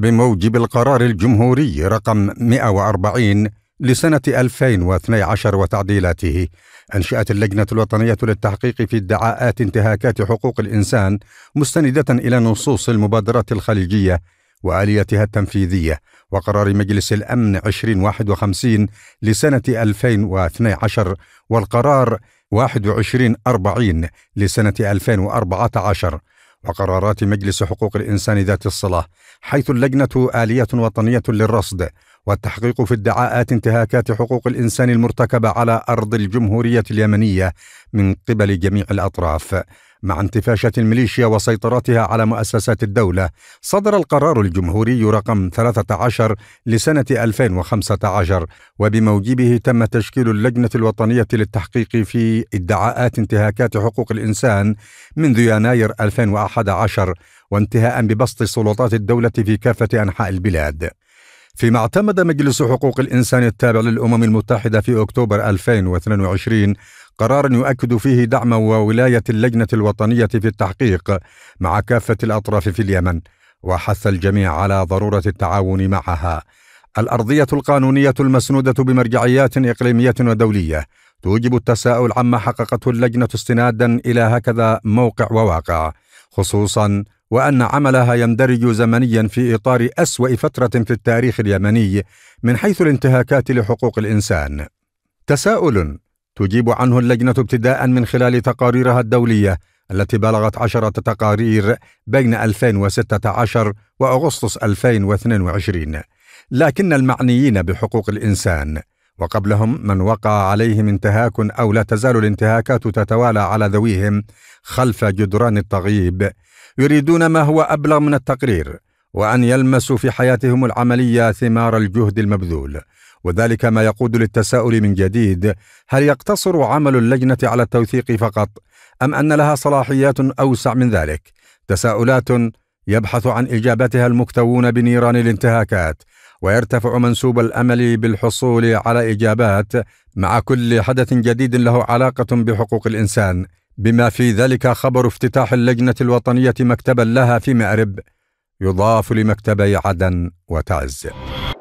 بموجب القرار الجمهوري رقم 140 لسنة 2012 وتعديلاته أنشأت اللجنة الوطنية للتحقيق في ادعاءات انتهاكات حقوق الإنسان مستندة إلى نصوص المبادرات الخليجية وآليتها التنفيذية وقرار مجلس الأمن 2051 لسنة 2012 والقرار 2140 لسنة 2014 وقرارات مجلس حقوق الإنسان ذات الصلة حيث اللجنة آلية وطنية للرصد والتحقيق في ادعاءات انتهاكات حقوق الانسان المرتكبه على ارض الجمهوريه اليمنيه من قبل جميع الاطراف مع انتفاشه الميليشيا وسيطرتها على مؤسسات الدوله صدر القرار الجمهوري رقم 13 لسنه 2015 وبموجبه تم تشكيل اللجنه الوطنيه للتحقيق في ادعاءات انتهاكات حقوق الانسان منذ يناير 2011 وانتهاء ببسط سلطات الدوله في كافه انحاء البلاد فيما اعتمد مجلس حقوق الإنسان التابع للأمم المتحدة في أكتوبر 2022 قرارا يؤكد فيه دعم وولاية اللجنة الوطنية في التحقيق مع كافة الأطراف في اليمن وحث الجميع على ضرورة التعاون معها الأرضية القانونية المسنودة بمرجعيات إقليمية ودولية توجب التساؤل عما حققته اللجنة استنادا إلى هكذا موقع وواقع خصوصا وان عملها يندرج زمنيا في اطار اسوا فتره في التاريخ اليمني من حيث الانتهاكات لحقوق الانسان تساؤل تجيب عنه اللجنه ابتداء من خلال تقاريرها الدوليه التي بلغت عشرة تقارير بين 2016 وأغسطس 2022 لكن المعنيين بحقوق الإنسان وقبلهم من وقع عليهم انتهاك أو لا تزال الانتهاكات تتوالى على ذويهم خلف جدران التغييب يريدون ما هو أبلغ من التقرير وأن يلمسوا في حياتهم العملية ثمار الجهد المبذول وذلك ما يقود للتساؤل من جديد هل يقتصر عمل اللجنة على التوثيق فقط أم أن لها صلاحيات أوسع من ذلك تساؤلات يبحث عن إجابتها المكتوون بنيران الانتهاكات ويرتفع منسوب الامل بالحصول على اجابات مع كل حدث جديد له علاقه بحقوق الانسان بما في ذلك خبر افتتاح اللجنة الوطنية مكتبا لها في مأرب يضاف لمكتبي عدن وتعز